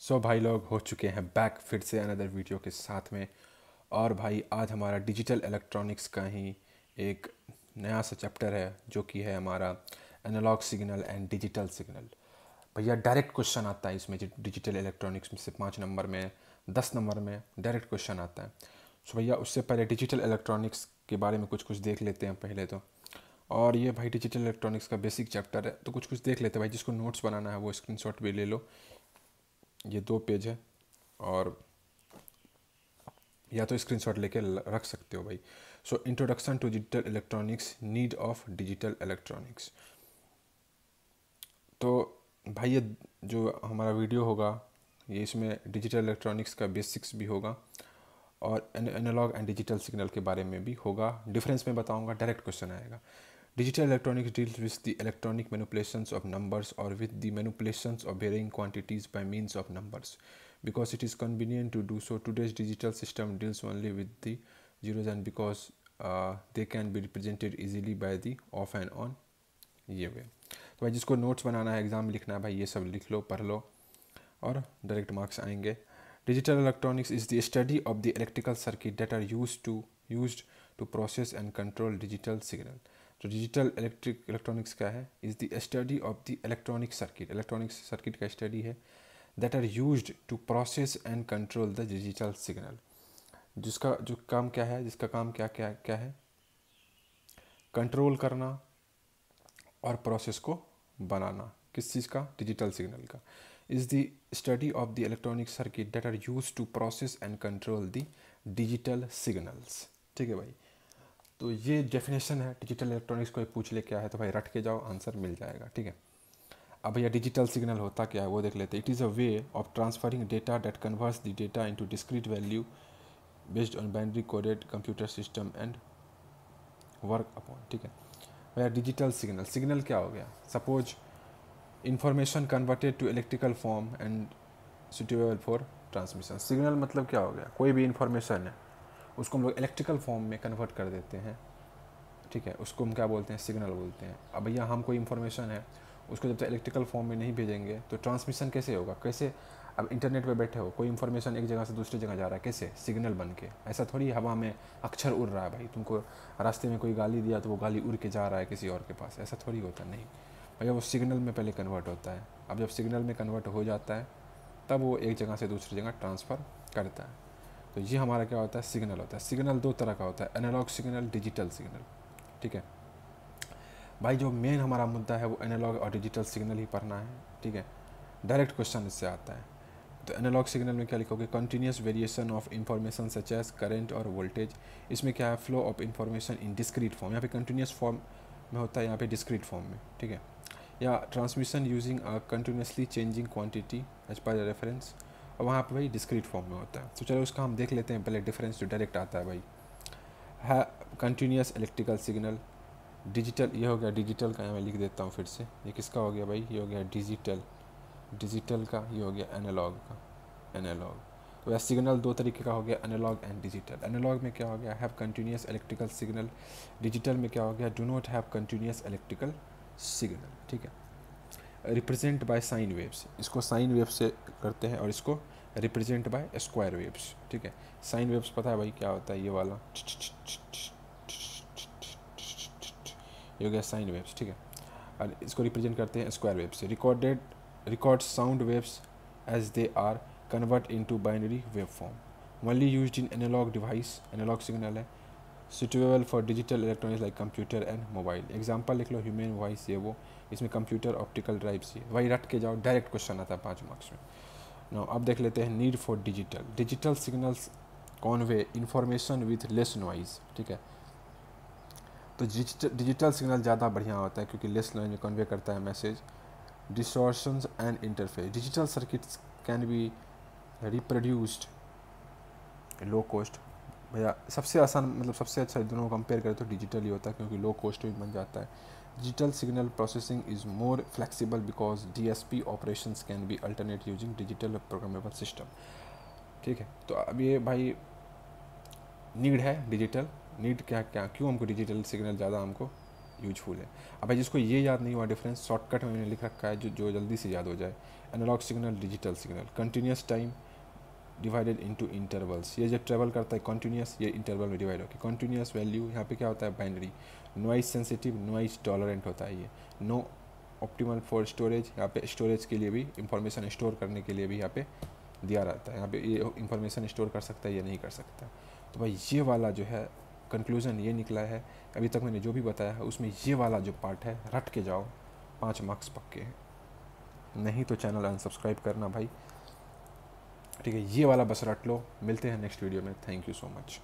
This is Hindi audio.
सो so भाई लोग हो चुके हैं बैक फिर से अनदर वीडियो के साथ में और भाई आज हमारा डिजिटल इलेक्ट्रॉनिक्स का ही एक नया सा चैप्टर है जो कि है हमारा analog signal and digital signal भैया डायरेक्ट क्वेश्चन आता है इसमें डिजिटल इलेक्ट्रॉनिक्स में से पाँच नंबर में दस नंबर में डायरेक्ट क्वेश्चन आता है सो so भैया उससे पहले डिजिटल इलेक्ट्रॉनिक्स के बारे में कुछ कुछ देख लेते हैं पहले तो और ये भाई डिजिटल इलेक्ट्रॉनिक्स का बेसिक चैप्टर है तो कुछ कुछ देख लेते हैं भाई जिसको नोट्स बनाना है वो स्क्रीनशॉट भी ले लो ये दो पेज है और या तो स्क्रीनशॉट लेके रख सकते हो भाई so introduction to digital electronics need of digital electronics तो भाई ये जो हमारा वीडियो होगा ये इसमें डिजिटल इलेक्ट्रॉनिक्स का बेसिक्स भी होगा और एनालॉग एंड डिजिटल सिग्नल के बारे में भी होगा डिफरेंस में बताऊंगा डायरेक्ट क्वेश्चन आएगा Digital electronics deals with the electronic manipulations of numbers or with the manipulations of varying quantities by means of numbers. Because it is convenient to do so, today's digital system deals only with the zeros and because uh, they can be represented easily by the off and on ये वे तो भाई जिसको नोट्स बनाना है एग्ज़ाम लिखना है भाई ये सब लिख लो पढ़ लो और डायरेक्ट मार्क्स आएंगे digital electronics is the study of the electrical circuit that are use to use to process and control digital signal तो डिजिटल इलेक्ट्रिक इलेक्ट्रॉनिक्स क्या है is the study of the electronic circuit electronic circuit का स्टडी है that are use to process and control the digital signal जिसका जो काम क्या है जिसका काम क्या क्या क्या है कंट्रोल करना और प्रोसेस को बनाना किस चीज़ का डिजिटल सिग्नल का is the study of the electronic circuit that are use to process and control the digital signals ठीक है भाई तो ये डेफिनेशन है डिजिटल इलेक्ट्रॉनिक्स कोई पूछ ले क्या है तो भाई रट के जाओ आंसर मिल जाएगा ठीक है अब भैया डिजिटल सिग्नल होता क्या है वो देख लेते हैं it is a way of transferring data that converts the data into discrete value based on binary coded computer system and work upon ठीक है भैया डिजिटल सिग्नल सिग्नल क्या हो गया suppose information converted to electrical form and suitable for transmission signal मतलब क्या हो गया कोई भी इंफॉर्मेशन है उसको हम लोग इलेक्ट्रिकल फॉर्म में कन्वर्ट कर देते हैं ठीक है उसको हम क्या बोलते हैं सिग्नल बोलते हैं अब भैया हम कोई इन्फॉर्मेशन है उसको जब तक इलेक्ट्रिकल फॉर्म में नहीं भेजेंगे तो ट्रांसमिशन कैसे होगा कैसे अब इंटरनेट पे बैठे हो कोई इन्फॉर्मेशन एक जगह से दूसरी जगह जा रहा है कैसे सिग्नल बन के ऐसा थोड़ी हवा में अक्षर उड़ रहा है भाई तुमको रास्ते में कोई गाली दिया तो वो गाली उड़ के जा रहा है किसी और के पास ऐसा थोड़ी होता नहीं भैया वो सिग्नल में पहले कन्वर्ट होता है अब जब सिग्नल में कन्वर्ट हो जाता है तब वो एक जगह से दूसरी जगह ट्रांसफ़र करता है तो ये हमारा क्या होता है सिग्नल होता है सिग्नल दो तरह का होता है एनालॉग सिग्नल डिजिटल सिग्नल ठीक है भाई जो मेन हमारा मुद्दा है वो एनालॉग और डिजिटल सिग्नल ही पढ़ना है ठीक है डायरेक्ट क्वेश्चन इससे आता है तो एनालॉग सिग्नल में क्या लिखोगे continuous variation of information such as current और वोल्टेज इसमें क्या है flow of information in discrete form यहाँ पे कंटिन्यूस फॉर्म में होता है यहाँ पे डिस्क्रीट फॉर्म में ठीक है या transmission using a continuously changing quantity as per reference और वहाँ पर भाई डिस्क्रीट फॉर्म में होता है तो चलो उसका हम देख लेते हैं पहले डिफरेंस जो डायरेक्ट आता है भाई है कंटिन्यूस इलेक्ट्रिकल सिग्नल डिजिटल ये हो गया डिजिटल का मैं लिख देता हूँ फिर से ये किसका हो गया भाई ये हो गया डिजिटल डिजिटल का ये हो गया एनालॉग का एनालॉग तो यह सिग्नल दो तरीके का हो गया एनालॉग एंड डिजिटल एनालॉग में क्या हो गया have continuous electrical signal digital में क्या हो गया do not have continuous electrical signal ठीक है रिप्रेजेंट बाय साइन वेव्स इसको साइन वेव से करते हैं और इसको रिप्रेजेंट बाय स्क्वायर वेव्स ठीक है साइन वेव्स पता है भाई क्या होता है ये वाला ये हो गया साइन वेव्स ठीक है और इसको रिप्रेजेंट करते हैं square waves recorded record sound waves as they are convert into binary wave form only used in analog device analog signal है suitable for digital electronics like computer and mobile example लिख लो ह्यूमन वॉइस ये वो इसमें कंप्यूटर ऑप्टिकल ड्राइव से वही रट के जाओ डायरेक्ट क्वेश्चन आता है पाँच मार्क्स में नो अब देख लेते हैं need for digital digital signals convey information with less noise ठीक है तो डिजिटल डिजिटल सिग्नल ज़्यादा बढ़िया होता है क्योंकि लेस नॉइज में कन्वे करता है message distortions and interface digital circuits can be reproduced low cost भैया सबसे आसान मतलब सबसे अच्छा दोनों कंपेयर करें तो डिजिटल ही होता है क्योंकि लो कॉस्ट भी बन जाता है processing is more is because D S P operation can be alternate using digital programmable system ठीक है तो अब ये भाई नीड है डिजिटल नीड क्या क्या क्यों हमको डिजिटल सिग्नल ज़्यादा हमको यूजफुल है अब भाई जिसको ये याद नहीं हुआ डिफरेंस शॉर्टकट में मैंने लिख रखा है जो जो जल्दी से याद हो जाए analog signal digital signal continuous time divided into intervals ये जब ट्रेवल करता है कॉन्टीन्यूस ये इंटरवल में डिवाइड होकर कॉन्टीन्यूस वैल्यू यहाँ पे क्या होता है binary noise sensitive noise tolerant होता है ये नो ऑप्टिमल फॉर स्टोरेज यहाँ पे स्टोरेज के लिए भी इंफॉर्मेशन स्टोर करने के लिए भी यहाँ पे दिया रहता है यहाँ पे ये इंफॉर्मेशन स्टोर कर सकता है या नहीं कर सकता तो भाई ये वाला जो है कंक्लूजन ये निकला है अभी तक मैंने जो भी बताया है उसमें ये वाला जो पार्ट है रट के जाओ पाँच मार्क्स पक्के हैं नहीं तो चैनल अनसब्सक्राइब करना भाई ठीक है ये वाला बस रट लो मिलते हैं नेक्स्ट वीडियो में थैंक यू सो मच